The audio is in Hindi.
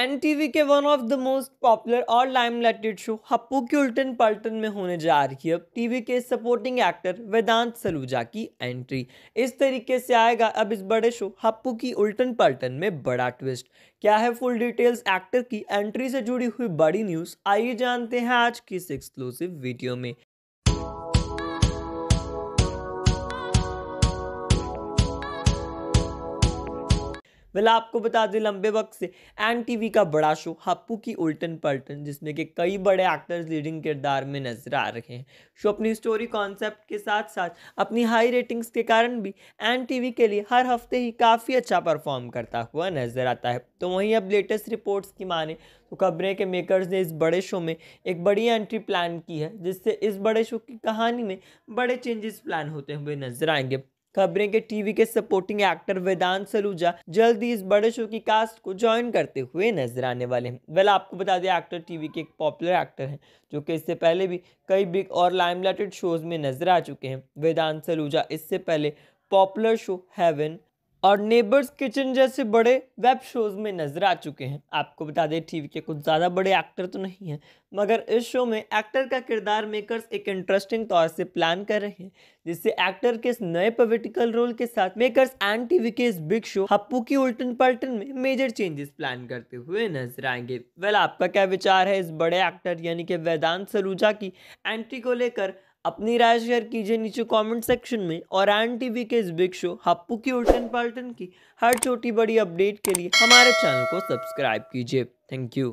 एन टीवी के one of the most popular और लाइमलाइटेड शो हप्पू की उल्टन पलटन में होने जा रही है अब टीवी के सपोर्टिंग एक्टर वेदांत सलूजा की एंट्री इस तरीके से आएगा अब इस बड़े शो हप्पू की उल्टन पलटन में बड़ा ट्विस्ट क्या है फुल डिटेल्स एक्टर की एंट्री से जुड़ी हुई बड़ी न्यूज आइए जानते हैं आज की इस एक्सक्लूसिव वीडियो में वेल आपको बता दें लंबे वक्त से एन टीवी का बड़ा शो हप्पू की उल्टन पलटन जिसमें कि कई बड़े एक्टर्स लीडिंग किरदार में नजर आ रहे हैं शो अपनी स्टोरी कॉन्सेप्ट के साथ साथ अपनी हाई रेटिंग्स के कारण भी एन टीवी के लिए हर हफ्ते ही काफ़ी अच्छा परफॉर्म करता हुआ नजर आता है तो वहीं अब लेटेस्ट रिपोर्ट्स की माने तो खबरें के मेकर्स ने इस बड़े शो में एक बड़ी एंट्री प्लान की है जिससे इस बड़े शो की कहानी में बड़े चेंजेस प्लान होते हुए नजर आएंगे खबरें के टीवी के सपोर्टिंग एक्टर वेदांत सलूजा जल्द ही इस बड़े शो की कास्ट को ज्वाइन करते हुए नजर आने वाले हैं वेल आपको बता दें एक्टर टीवी के एक पॉपुलर एक्टर हैं जो कि इससे पहले भी कई बिग और लाइमलाइटेड शोज में नजर आ चुके हैं वेदांत सलूजा इससे पहले पॉपुलर शो हैवन और नेबर्स किचन जैसे बड़े वेब शोज में नजर आ चुके हैं आपको बता दें टीवी के कुछ ज़्यादा बड़े एक्टर तो नहीं हैं मगर इस शो में एक्टर का किरदार मेकर्स एक इंटरेस्टिंग तौर से प्लान कर रहे हैं जिससे एक्टर के इस नए पोलिटिकल रोल के साथ मेकर्स एंड टीवी के इस बिग शो हप्पू की उल्टन पलटन में मेजर चेंजेस प्लान करते हुए नजर आएंगे वेल आपका क्या विचार है इस बड़े एक्टर यानी कि वेदांत सलूजा की एंट्री को लेकर अपनी राय शेयर कीजिए नीचे कमेंट सेक्शन में और एन टीवी के इस बिग शो हप्पू की उल्टन पाल्टन की हर छोटी बड़ी अपडेट के लिए हमारे चैनल को सब्सक्राइब कीजिए थैंक यू